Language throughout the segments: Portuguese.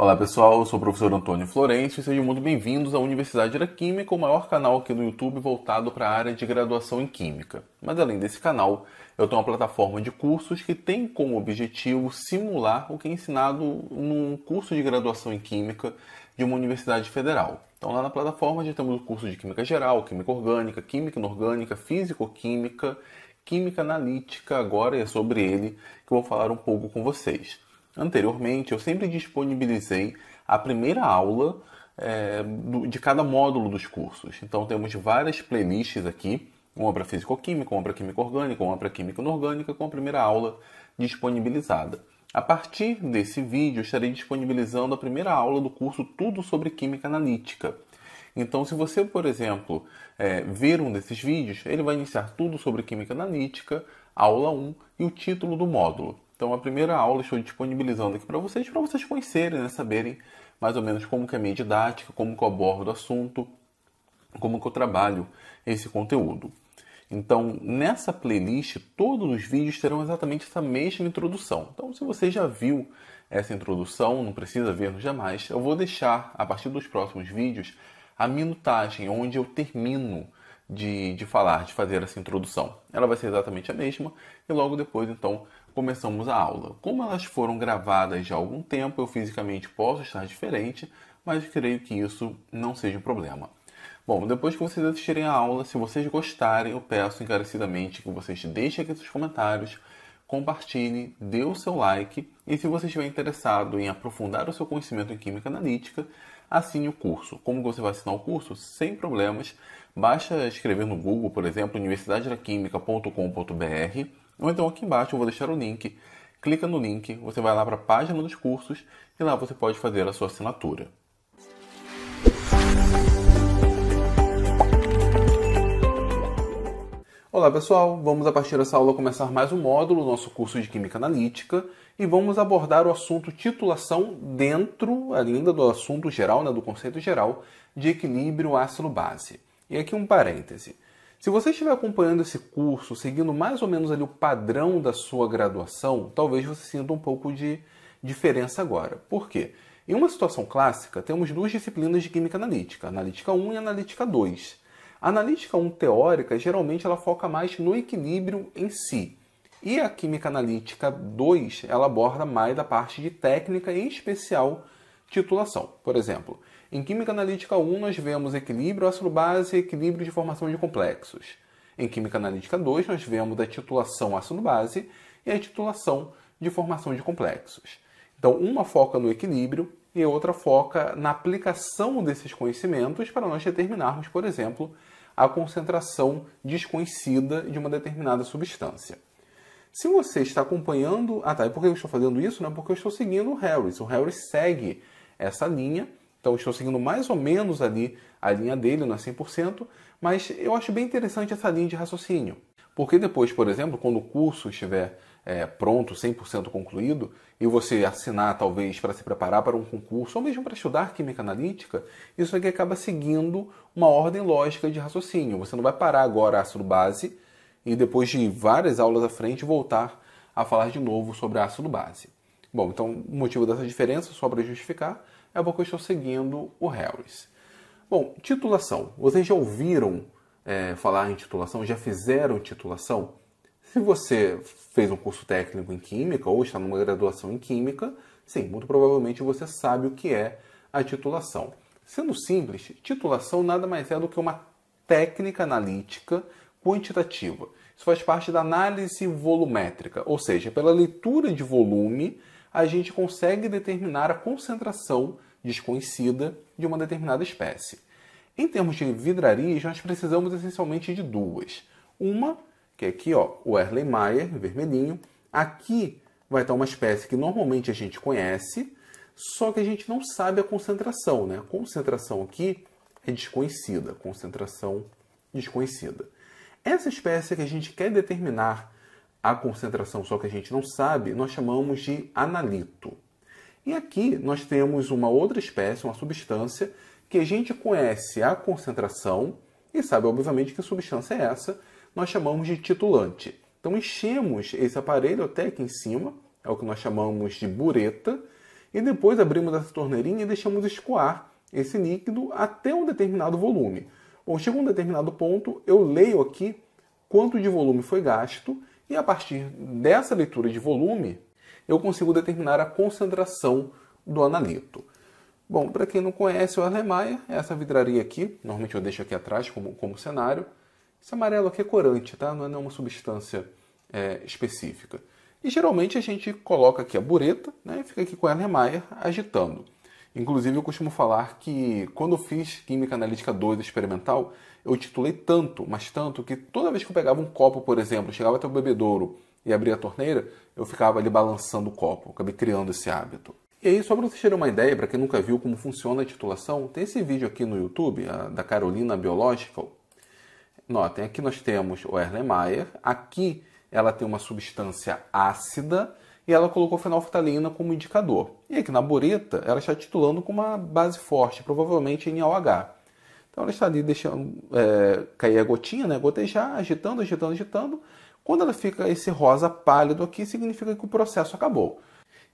Olá pessoal, eu sou o professor Antônio Florencio e sejam muito bem-vindos à Universidade da Química, o maior canal aqui no YouTube voltado para a área de graduação em Química. Mas além desse canal, eu tenho uma plataforma de cursos que tem como objetivo simular o que é ensinado num curso de graduação em Química de uma universidade federal. Então lá na plataforma já temos o curso de Química Geral, Química Orgânica, Química Inorgânica, Físico-Química, Química Analítica, agora é sobre ele que eu vou falar um pouco com vocês. Anteriormente, eu sempre disponibilizei a primeira aula é, de cada módulo dos cursos. Então, temos várias playlists aqui: uma para físico-química, uma para química orgânica, uma para química inorgânica, com a primeira aula disponibilizada. A partir desse vídeo, estarei disponibilizando a primeira aula do curso Tudo sobre Química Analítica. Então, se você, por exemplo, é, ver um desses vídeos, ele vai iniciar tudo sobre Química Analítica, aula 1 e o título do módulo. Então a primeira aula estou disponibilizando aqui para vocês, para vocês conhecerem, né? saberem mais ou menos como que é a minha didática, como que eu abordo o assunto, como que eu trabalho esse conteúdo. Então, nessa playlist, todos os vídeos terão exatamente essa mesma introdução. Então, se você já viu essa introdução, não precisa ver jamais, eu vou deixar, a partir dos próximos vídeos, a minutagem onde eu termino de, de falar, de fazer essa introdução. Ela vai ser exatamente a mesma e logo depois, então, começamos a aula. Como elas foram gravadas já há algum tempo, eu fisicamente posso estar diferente, mas creio que isso não seja um problema. Bom, depois que vocês assistirem a aula, se vocês gostarem, eu peço encarecidamente que vocês deixem aqui seus comentários, compartilhem, dê o seu like e se você estiver interessado em aprofundar o seu conhecimento em Química Analítica, assine o curso. Como você vai assinar o curso? Sem problemas. Basta escrever no Google, por exemplo, universidade universidadedaquímica.com.br ou então aqui embaixo eu vou deixar o link. Clica no link, você vai lá para a página dos cursos e lá você pode fazer a sua assinatura. Olá pessoal, vamos a partir dessa aula começar mais um módulo do nosso curso de Química Analítica e vamos abordar o assunto titulação dentro ainda do assunto geral, né, do conceito geral de equilíbrio ácido-base. E aqui um parêntese. Se você estiver acompanhando esse curso, seguindo mais ou menos ali o padrão da sua graduação, talvez você sinta um pouco de diferença agora. Por quê? Em uma situação clássica, temos duas disciplinas de química analítica, analítica 1 e analítica 2. A analítica 1 teórica, geralmente ela foca mais no equilíbrio em si. E a química analítica 2, ela aborda mais da parte de técnica, em especial titulação. Por exemplo, em Química Analítica 1, nós vemos equilíbrio ácido-base e equilíbrio de formação de complexos. Em Química Analítica 2, nós vemos a titulação ácido-base e a titulação de formação de complexos. Então, uma foca no equilíbrio e outra foca na aplicação desses conhecimentos para nós determinarmos, por exemplo, a concentração desconhecida de uma determinada substância. Se você está acompanhando. Ah, tá. E por que eu estou fazendo isso? é Porque eu estou seguindo o Harris. O Harris segue essa linha então estou seguindo mais ou menos ali a linha dele, não é 100%, mas eu acho bem interessante essa linha de raciocínio. Porque depois, por exemplo, quando o curso estiver é, pronto, 100% concluído, e você assinar talvez para se preparar para um concurso, ou mesmo para estudar química analítica, isso aqui acaba seguindo uma ordem lógica de raciocínio. Você não vai parar agora ácido-base e depois de várias aulas à frente voltar a falar de novo sobre ácido-base. Bom, então o motivo dessa diferença, só para justificar, é porque eu estou seguindo o Harris. Bom, titulação. Vocês já ouviram é, falar em titulação? Já fizeram titulação? Se você fez um curso técnico em Química ou está numa graduação em Química, sim, muito provavelmente você sabe o que é a titulação. Sendo simples, titulação nada mais é do que uma técnica analítica quantitativa. Isso faz parte da análise volumétrica, ou seja, pela leitura de volume a gente consegue determinar a concentração desconhecida de uma determinada espécie. Em termos de vidrarias, nós precisamos essencialmente de duas. Uma, que é aqui, ó, o Erlen Mayer, vermelhinho. Aqui vai estar uma espécie que normalmente a gente conhece, só que a gente não sabe a concentração, né? A concentração aqui é desconhecida, concentração desconhecida. Essa espécie que a gente quer determinar a concentração só que a gente não sabe, nós chamamos de analito. E aqui nós temos uma outra espécie, uma substância, que a gente conhece a concentração e sabe, obviamente, que substância é essa, nós chamamos de titulante. Então enchemos esse aparelho até aqui em cima, é o que nós chamamos de bureta, e depois abrimos essa torneirinha e deixamos escoar esse líquido até um determinado volume. Bom, chega um determinado ponto, eu leio aqui quanto de volume foi gasto e a partir dessa leitura de volume, eu consigo determinar a concentração do analito. Bom, para quem não conhece o Erlenmeyer, essa vidraria aqui, normalmente eu deixo aqui atrás como, como cenário. Esse é amarelo aqui é corante, tá? não é nenhuma substância é, específica. E geralmente a gente coloca aqui a bureta né, e fica aqui com a Alemaia agitando. Inclusive, eu costumo falar que quando eu fiz Química Analítica 2 experimental, eu titulei tanto, mas tanto, que toda vez que eu pegava um copo, por exemplo, chegava até o bebedouro e abria a torneira, eu ficava ali balançando o copo. acabei criando esse hábito. E aí, só para vocês terem uma ideia, para quem nunca viu como funciona a titulação, tem esse vídeo aqui no YouTube, da Carolina Biological. Notem, aqui nós temos o Erlenmeyer. Aqui ela tem uma substância ácida e ela colocou fenolftalina como indicador. E aqui na boreta, ela está titulando com uma base forte, provavelmente em NaOH. Então ela está ali deixando é, cair a gotinha, né, gotejar, agitando, agitando, agitando. Quando ela fica esse rosa pálido aqui, significa que o processo acabou.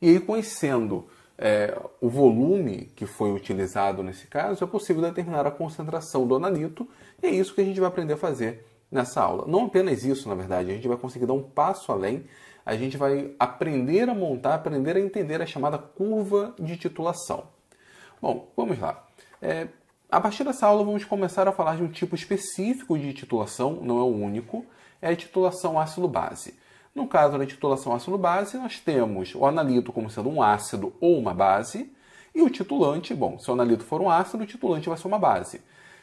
E aí, conhecendo é, o volume que foi utilizado nesse caso, é possível determinar a concentração do analito, e é isso que a gente vai aprender a fazer nessa aula. Não apenas isso, na verdade, a gente vai conseguir dar um passo além a gente vai aprender a montar, aprender a entender a chamada curva de titulação. Bom, vamos lá. É, a partir dessa aula, vamos começar a falar de um tipo específico de titulação, não é o único, é a titulação ácido-base. No caso da titulação ácido-base, nós temos o analito como sendo um ácido ou uma base, e o titulante, bom, se o analito for um ácido, o titulante vai ser uma base.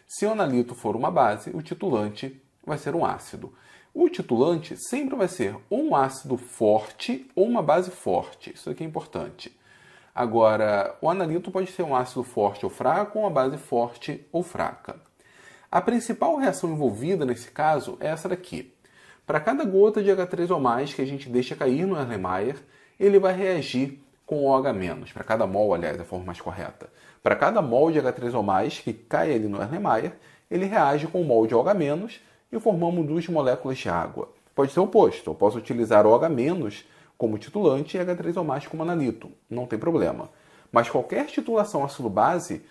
Se o analito for uma base, o titulante vai ser um ácido. O titulante sempre vai ser ou um ácido forte ou uma base forte. Isso aqui é importante. Agora, o analito pode ser um ácido forte ou fraco, ou uma base forte ou fraca. A principal reação envolvida nesse caso é essa daqui. Para cada gota de H3 ou mais que a gente deixa cair no Erlenmeyer, ele vai reagir com OH-. Para cada mol, aliás, é a forma mais correta. Para cada mol de H3 ou mais que cai ali no Erlenmeyer, ele reage com o mol de OH- e formamos duas moléculas de água. Pode ser oposto, eu posso utilizar OH como titulante e H3 ou mais como analito, não tem problema. Mas qualquer titulação ácido-base,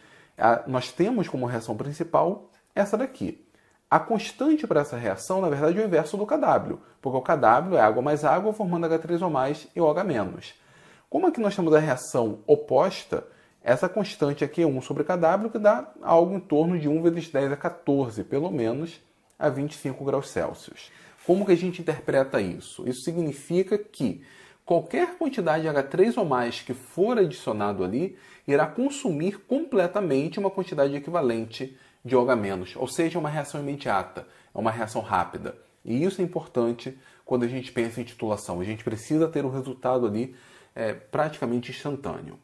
nós temos como reação principal essa daqui. A constante para essa reação, na verdade, é o inverso do KW, porque o KW é água mais água formando H3 ou mais e OH menos. Como aqui nós temos a reação oposta, essa constante aqui é 1 sobre KW, que dá algo em torno de 1 vezes 10 a 14, pelo menos, a 25 graus Celsius. Como que a gente interpreta isso? Isso significa que qualquer quantidade de H3 ou mais que for adicionado ali irá consumir completamente uma quantidade equivalente de OH-, ou seja, uma reação imediata, é uma reação rápida. E isso é importante quando a gente pensa em titulação. A gente precisa ter um resultado ali é, praticamente instantâneo.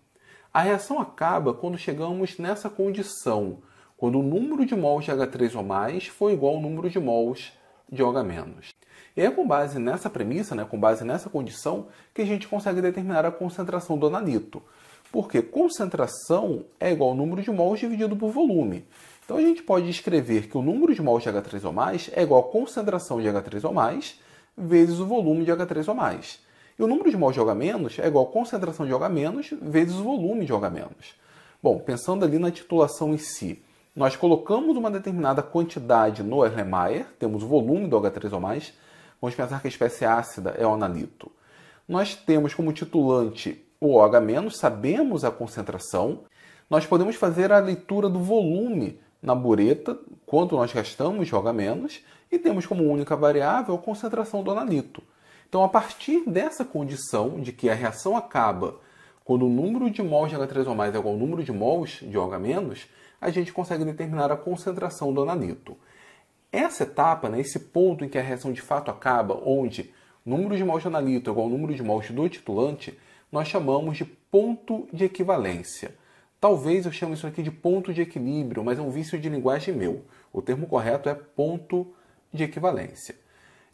A reação acaba quando chegamos nessa condição quando o número de mols de H3 ou mais foi igual ao número de mols de OH-. E é com base nessa premissa, né, com base nessa condição, que a gente consegue determinar a concentração do analito. Porque concentração é igual ao número de mols dividido por volume. Então a gente pode escrever que o número de mols de H3 ou mais é igual à concentração de H3 ou mais vezes o volume de H3 ou mais. E o número de mols de OH- é igual à concentração de OH- vezes o volume de OH-. Bom, pensando ali na titulação em si, nós colocamos uma determinada quantidade no Erlenmeyer, temos o volume do H3O+, vamos pensar que a espécie ácida é o analito. Nós temos como titulante o OH-, sabemos a concentração. Nós podemos fazer a leitura do volume na bureta, quanto nós gastamos de OH-, e temos como única variável a concentração do analito. Então, a partir dessa condição de que a reação acaba quando o número de mols de H3O+, é igual ao número de mols de OH-, a gente consegue determinar a concentração do ananito. Essa etapa, né, esse ponto em que a reação de fato acaba, onde o número de mols de analito é igual ao número de mols do titulante, nós chamamos de ponto de equivalência. Talvez eu chame isso aqui de ponto de equilíbrio, mas é um vício de linguagem meu. O termo correto é ponto de equivalência.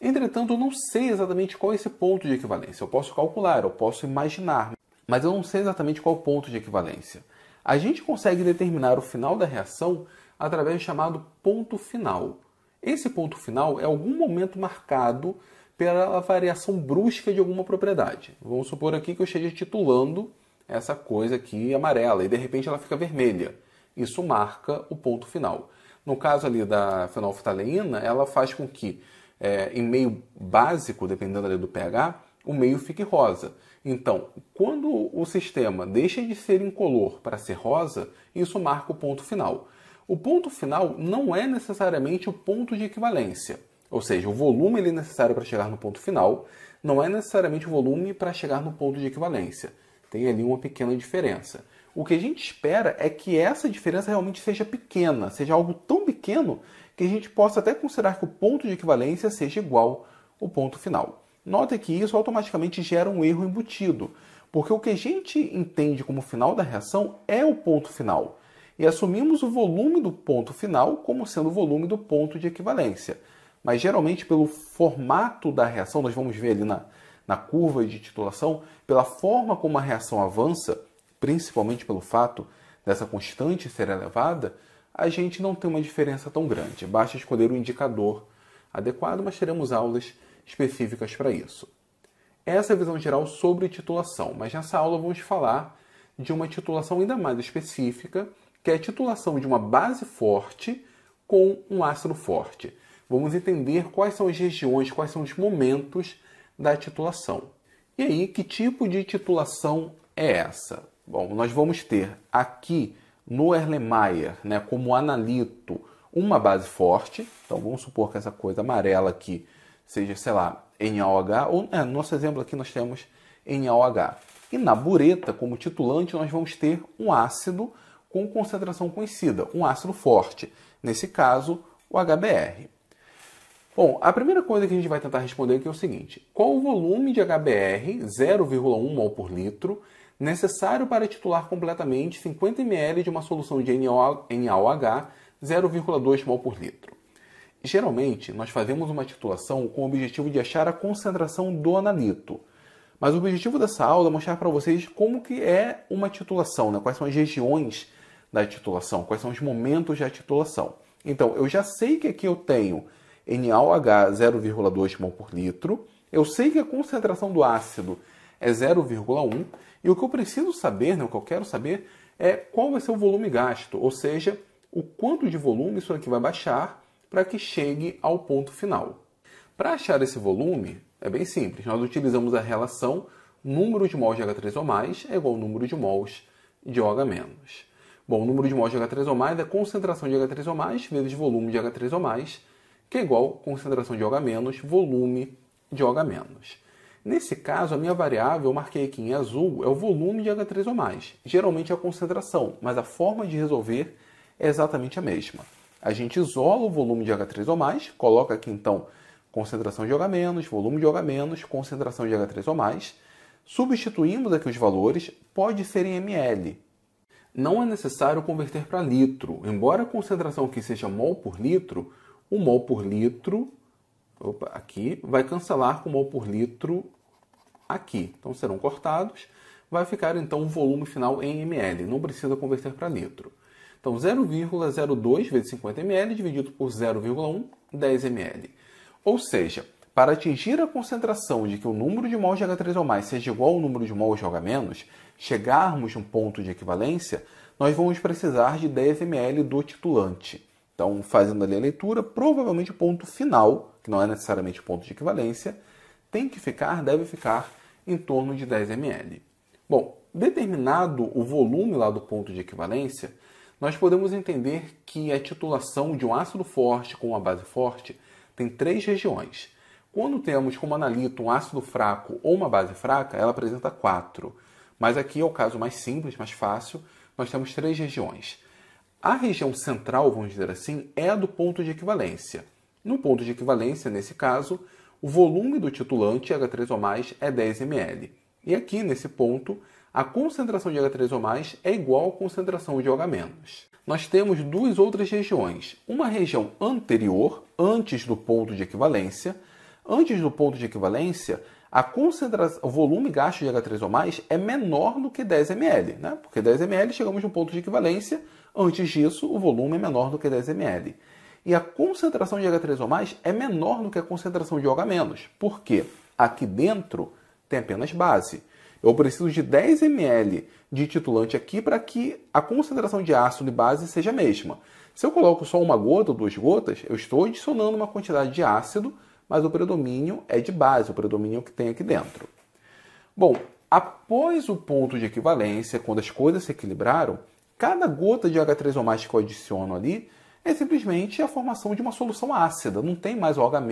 Entretanto, eu não sei exatamente qual é esse ponto de equivalência. Eu posso calcular, eu posso imaginar, mas eu não sei exatamente qual é o ponto de equivalência. A gente consegue determinar o final da reação através do chamado ponto final. Esse ponto final é algum momento marcado pela variação brusca de alguma propriedade. Vamos supor aqui que eu esteja titulando essa coisa aqui amarela e de repente ela fica vermelha. Isso marca o ponto final. No caso ali da fenolftaleína, ela faz com que, é, em meio básico, dependendo ali do pH, o meio fique rosa. Então, quando o sistema deixa de ser incolor para ser rosa, isso marca o ponto final. O ponto final não é necessariamente o ponto de equivalência, ou seja, o volume ele é necessário para chegar no ponto final não é necessariamente o volume para chegar no ponto de equivalência. Tem ali uma pequena diferença. O que a gente espera é que essa diferença realmente seja pequena, seja algo tão pequeno que a gente possa até considerar que o ponto de equivalência seja igual ao ponto final. Nota que isso automaticamente gera um erro embutido, porque o que a gente entende como final da reação é o ponto final. E assumimos o volume do ponto final como sendo o volume do ponto de equivalência. Mas geralmente, pelo formato da reação, nós vamos ver ali na, na curva de titulação, pela forma como a reação avança, principalmente pelo fato dessa constante ser elevada, a gente não tem uma diferença tão grande. Basta escolher o indicador adequado, mas teremos aulas específicas para isso. Essa é a visão geral sobre titulação, mas nessa aula vamos falar de uma titulação ainda mais específica, que é a titulação de uma base forte com um ácido forte. Vamos entender quais são as regiões, quais são os momentos da titulação. E aí, que tipo de titulação é essa? Bom, nós vamos ter aqui no Erlenmeyer, né, como analito, uma base forte. Então vamos supor que essa coisa amarela aqui seja, sei lá, NaOH, ou é, no nosso exemplo aqui nós temos NaOH. E na bureta, como titulante, nós vamos ter um ácido com concentração conhecida, um ácido forte, nesse caso, o HBr. Bom, a primeira coisa que a gente vai tentar responder aqui é o seguinte: qual o volume de HBr, 0,1 mol por litro, necessário para titular completamente 50 ml de uma solução de NaOH, 0,2 mol por litro? Geralmente, nós fazemos uma titulação com o objetivo de achar a concentração do analito. Mas o objetivo dessa aula é mostrar para vocês como que é uma titulação, né? quais são as regiões da titulação, quais são os momentos da titulação. Então, eu já sei que aqui eu tenho NaOH 0,2 mol por litro, eu sei que a concentração do ácido é 0,1, e o que eu preciso saber, né, o que eu quero saber, é qual vai ser o volume gasto, ou seja, o quanto de volume isso aqui vai baixar para que chegue ao ponto final. Para achar esse volume, é bem simples. Nós utilizamos a relação número de mols de H3 o mais é igual ao número de mols de OH Bom, o número de mols de H3 o mais é concentração de H3 o mais vezes volume de H3 o mais, que é igual a concentração de OH volume de OH Nesse caso, a minha variável, eu marquei aqui em azul, é o volume de H3 o mais. Geralmente é a concentração, mas a forma de resolver é exatamente a mesma a gente isola o volume de H3 ou mais, coloca aqui então concentração de H menos, volume de H menos, concentração de H3 ou mais, substituímos aqui os valores, pode ser em ml. Não é necessário converter para litro, embora a concentração aqui seja mol por litro, o mol por litro opa, aqui vai cancelar com mol por litro aqui. Então serão cortados, vai ficar então o volume final em ml, não precisa converter para litro. Então, 0,02 vezes 50 ml dividido por 0,1, 10 ml. Ou seja, para atingir a concentração de que o número de mols de H3 o mais seja igual ao número de mols de OH menos, chegarmos a um ponto de equivalência, nós vamos precisar de 10 ml do titulante. Então, fazendo ali a leitura, provavelmente o ponto final, que não é necessariamente o ponto de equivalência, tem que ficar, deve ficar em torno de 10 ml. Bom, determinado o volume lá do ponto de equivalência, nós podemos entender que a titulação de um ácido forte com uma base forte tem três regiões. Quando temos como analito um ácido fraco ou uma base fraca, ela apresenta quatro. Mas aqui é o caso mais simples, mais fácil, nós temos três regiões. A região central, vamos dizer assim, é a do ponto de equivalência. No ponto de equivalência, nesse caso, o volume do titulante H3O+, é 10 ml. E aqui, nesse ponto, a concentração de H3 o é igual à concentração de OH Nós temos duas outras regiões, uma região anterior, antes do ponto de equivalência. Antes do ponto de equivalência, a concentração, o volume gasto de H3 o é menor do que 10 ml, né? Porque 10 ml chegamos no ponto de equivalência, antes disso o volume é menor do que 10 ml. E a concentração de H3 o é menor do que a concentração de OH Por quê? Aqui dentro tem apenas base. Eu preciso de 10 ml de titulante aqui para que a concentração de ácido e base seja a mesma. Se eu coloco só uma gota ou duas gotas, eu estou adicionando uma quantidade de ácido, mas o predomínio é de base, o predomínio é que tem aqui dentro. Bom, após o ponto de equivalência, quando as coisas se equilibraram, cada gota de H3O+, que eu adiciono ali, é simplesmente a formação de uma solução ácida, não tem mais o H-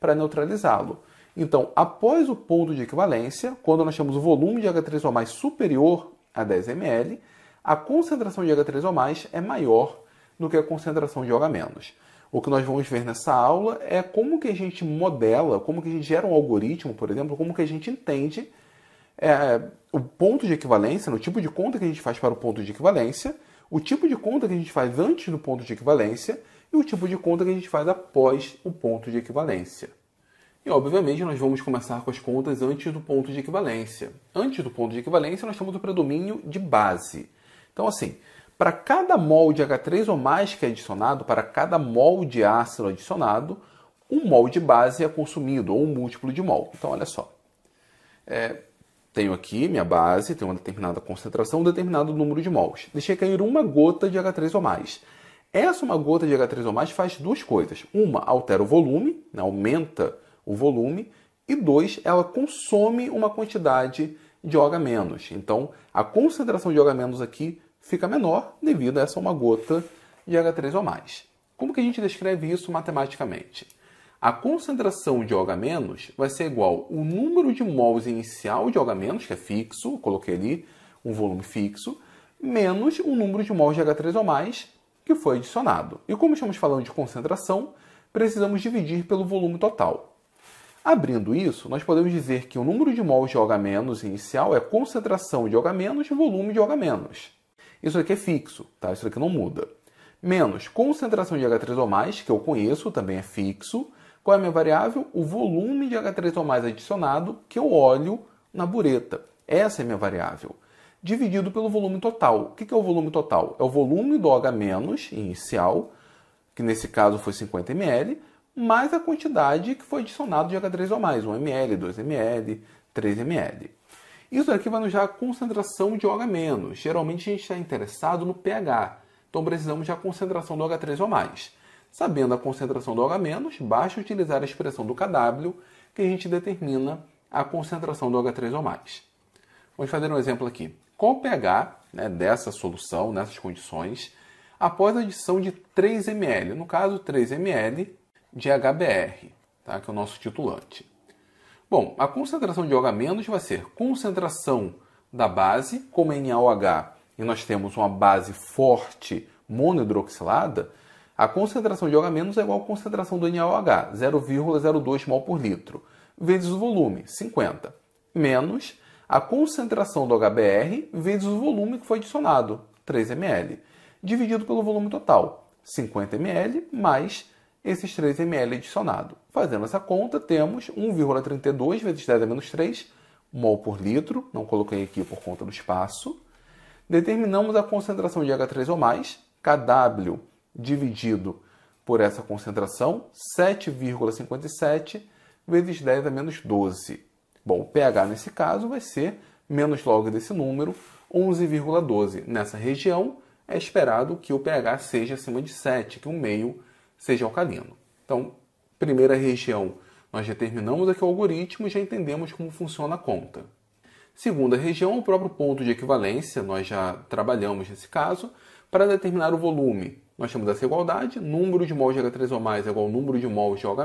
para neutralizá-lo. Então, após o ponto de equivalência, quando nós temos o volume de H3O superior a 10 ml, a concentração de H3O é maior do que a concentração de OH-. O que nós vamos ver nessa aula é como que a gente modela, como que a gente gera um algoritmo, por exemplo, como que a gente entende é, o ponto de equivalência, no né, tipo de conta que a gente faz para o ponto de equivalência, o tipo de conta que a gente faz antes do ponto de equivalência e o tipo de conta que a gente faz após o ponto de equivalência. E, obviamente, nós vamos começar com as contas antes do ponto de equivalência. Antes do ponto de equivalência, nós temos o predomínio de base. Então, assim, para cada mol de H3 ou mais que é adicionado, para cada mol de ácido adicionado, um mol de base é consumido, ou um múltiplo de mol. Então, olha só. É, tenho aqui minha base, tenho uma determinada concentração, um determinado número de mols. Deixei cair uma gota de H3 ou mais. Essa uma gota de H3 ou mais faz duas coisas. Uma, altera o volume, né, aumenta o o volume, e 2, ela consome uma quantidade de OH-. Então, a concentração de OH- aqui fica menor devido a essa uma gota de H3 O mais. Como que a gente descreve isso matematicamente? A concentração de OH- vai ser igual o número de mols inicial de OH-, que é fixo, coloquei ali um volume fixo, menos o número de mols de H3 O mais que foi adicionado. E como estamos falando de concentração, precisamos dividir pelo volume total. Abrindo isso, nós podemos dizer que o número de mols de OH- inicial é concentração de OH- volume de OH-. Isso aqui é fixo, tá? Isso aqui não muda. Menos concentração de H3O+, que eu conheço, também é fixo. Qual é a minha variável? O volume de H3O+, adicionado, que eu olho na bureta. Essa é a minha variável. Dividido pelo volume total. O que é o volume total? É o volume do OH- inicial, que nesse caso foi 50 ml, mais a quantidade que foi adicionada de H3 ou mais, 1 ml, 2 ml, 3 ml. Isso aqui vai nos dar a concentração de OH-. Geralmente a gente está interessado no pH, então precisamos da concentração do H3 ou mais. Sabendo a concentração do OH-, basta utilizar a expressão do KW que a gente determina a concentração do H3 ou mais. Vamos fazer um exemplo aqui. Qual o pH né, dessa solução, nessas condições, após a adição de 3 ml? No caso, 3 ml de HBr, tá? que é o nosso titulante. Bom, a concentração de OH- vai ser concentração da base, como é oh e nós temos uma base forte monohidroxilada, a concentração de OH- é igual à concentração do NaOH, 0,02 mol por litro, vezes o volume, 50, menos a concentração do HBr vezes o volume que foi adicionado, 3 ml, dividido pelo volume total, 50 ml, mais esses 3 ml adicionado. Fazendo essa conta, temos 1,32 vezes 10 a menos 3 mol por litro, não coloquei aqui por conta do espaço. Determinamos a concentração de H3 ou mais, KW dividido por essa concentração, 7,57 vezes 10 a menos 12. Bom, o pH nesse caso vai ser menos log desse número, 11,12. Nessa região, é esperado que o pH seja acima de 7, que o meio seja alcalino. Então, primeira região, nós determinamos aqui o algoritmo e já entendemos como funciona a conta. Segunda região, o próprio ponto de equivalência, nós já trabalhamos nesse caso, para determinar o volume. Nós temos essa igualdade, número de mols de H3 o mais é igual ao número de mols de OH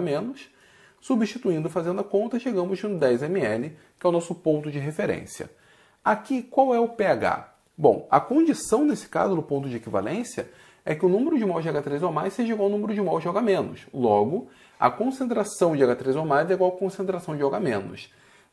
Substituindo, fazendo a conta, chegamos no 10 ml, que é o nosso ponto de referência. Aqui, qual é o pH? Bom, a condição nesse caso no ponto de equivalência é que o número de mols de H3 ou mais seja igual ao número de mols de OH Logo, a concentração de H3 ou mais é igual à concentração de OH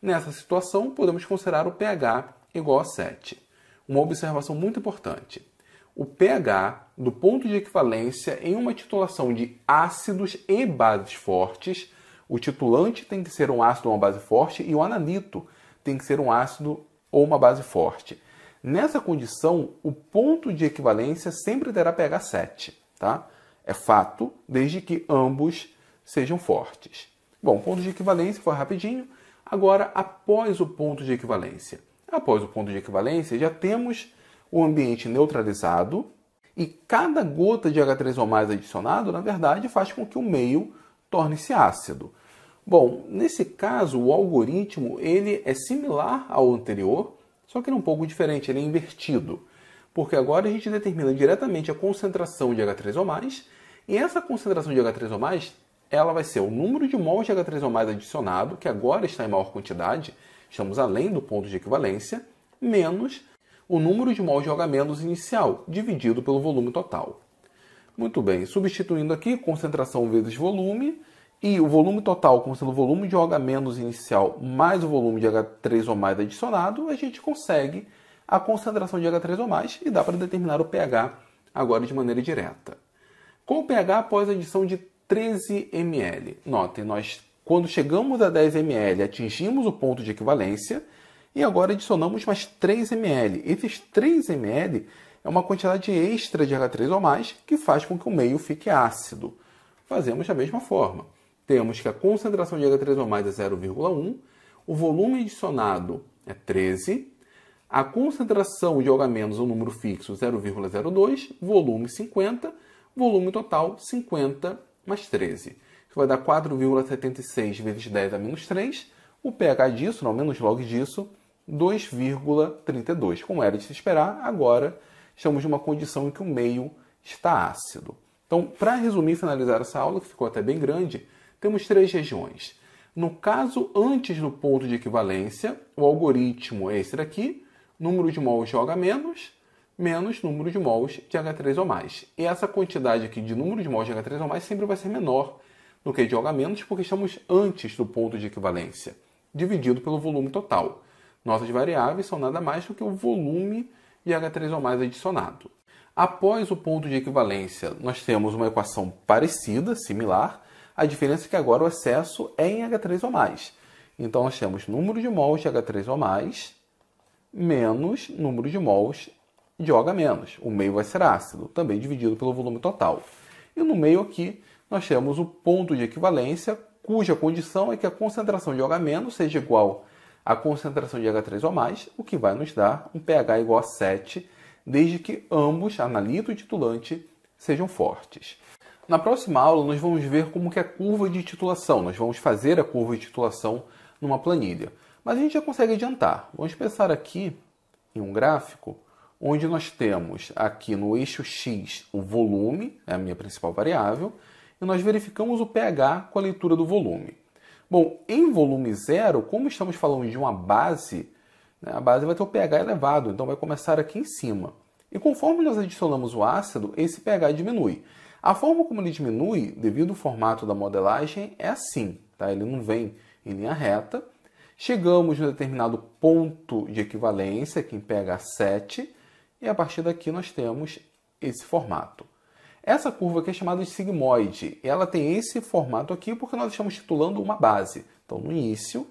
Nessa situação, podemos considerar o pH igual a 7. Uma observação muito importante. O pH do ponto de equivalência em uma titulação de ácidos e bases fortes, o titulante tem que ser um ácido ou uma base forte e o analito tem que ser um ácido ou uma base forte. Nessa condição, o ponto de equivalência sempre terá pH 7, tá? É fato, desde que ambos sejam fortes. Bom, ponto de equivalência foi rapidinho. Agora, após o ponto de equivalência. Após o ponto de equivalência, já temos o ambiente neutralizado e cada gota de H3 ou mais adicionado, na verdade, faz com que o meio torne-se ácido. Bom, nesse caso, o algoritmo ele é similar ao anterior, só que ele é um pouco diferente, ele é invertido. Porque agora a gente determina diretamente a concentração de H3 O mais, e essa concentração de H3 O mais, ela vai ser o número de mols de H3 O mais adicionado, que agora está em maior quantidade, estamos além do ponto de equivalência, menos o número de mols de H- inicial, dividido pelo volume total. Muito bem, substituindo aqui concentração vezes volume, e o volume total, como sendo o volume de OH- inicial mais o volume de H3 ou mais adicionado, a gente consegue a concentração de H3 ou mais e dá para determinar o pH agora de maneira direta. Com o pH após a adição de 13 ml. Notem, nós quando chegamos a 10 ml, atingimos o ponto de equivalência e agora adicionamos mais 3 ml. Esses 3 ml é uma quantidade extra de H3 ou mais que faz com que o meio fique ácido. Fazemos da mesma forma temos que a concentração de H3 o mais é 0,1, o volume adicionado é 13, a concentração de OH- é um número fixo 0,02, volume 50, volume total 50 mais 13. Isso vai dar 4,76 vezes 10 a menos 3, o pH disso, não menos log disso, 2,32. Como era de se esperar, agora estamos numa condição em que o meio está ácido. Então, para resumir e finalizar essa aula, que ficou até bem grande, temos três regiões. No caso antes do ponto de equivalência, o algoritmo é esse daqui: número de mols de OH- menos, menos número de mols de H3 ou mais. E essa quantidade aqui de número de mols de H3 ou mais sempre vai ser menor do que de H menos, porque estamos antes do ponto de equivalência, dividido pelo volume total. Nossas variáveis são nada mais do que o volume de H3 ou mais adicionado. Após o ponto de equivalência, nós temos uma equação parecida, similar, a diferença é que agora o excesso é em H3O+. Então, nós temos número de mols de H3O+, menos número de mols de OH-. O meio vai ser ácido, também dividido pelo volume total. E no meio aqui, nós temos o ponto de equivalência, cuja condição é que a concentração de OH- seja igual à concentração de H3O+, o que vai nos dar um pH igual a 7, desde que ambos, analito e titulante, sejam fortes. Na próxima aula, nós vamos ver como que é a curva de titulação. Nós vamos fazer a curva de titulação numa planilha. Mas a gente já consegue adiantar. Vamos pensar aqui em um gráfico onde nós temos aqui no eixo X o volume, é a minha principal variável, e nós verificamos o pH com a leitura do volume. Bom, em volume zero, como estamos falando de uma base, né, a base vai ter o pH elevado, então vai começar aqui em cima. E conforme nós adicionamos o ácido, esse pH diminui. A forma como ele diminui, devido ao formato da modelagem, é assim. Tá? Ele não vem em linha reta. Chegamos no determinado ponto de equivalência, que em PH7, e a partir daqui nós temos esse formato. Essa curva aqui é chamada de sigmoide. Ela tem esse formato aqui porque nós estamos titulando uma base. Então, no início,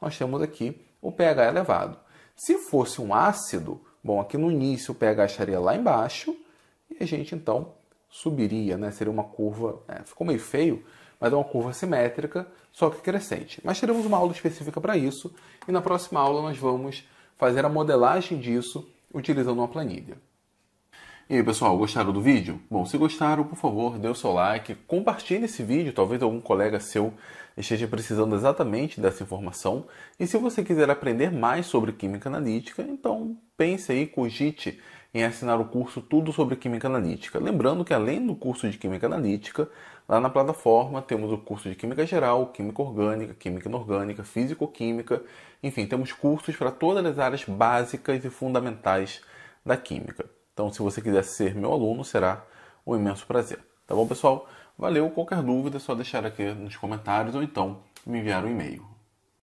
nós temos aqui o pH elevado. Se fosse um ácido, bom, aqui no início o pH estaria lá embaixo e a gente, então, subiria, né? Seria uma curva, é, ficou meio feio, mas é uma curva simétrica, só que crescente. Mas teremos uma aula específica para isso e na próxima aula nós vamos fazer a modelagem disso utilizando uma planilha. E aí, pessoal, gostaram do vídeo? Bom, se gostaram, por favor, dê o seu like, compartilhe esse vídeo, talvez algum colega seu esteja precisando exatamente dessa informação. E se você quiser aprender mais sobre química analítica, então pense aí, cogite em assinar o curso Tudo sobre Química Analítica. Lembrando que além do curso de Química Analítica, lá na plataforma temos o curso de Química Geral, Química Orgânica, Química Inorgânica, Físico-Química, enfim, temos cursos para todas as áreas básicas e fundamentais da Química. Então, se você quiser ser meu aluno, será um imenso prazer. Tá bom, pessoal? Valeu, qualquer dúvida é só deixar aqui nos comentários ou então me enviar um e-mail.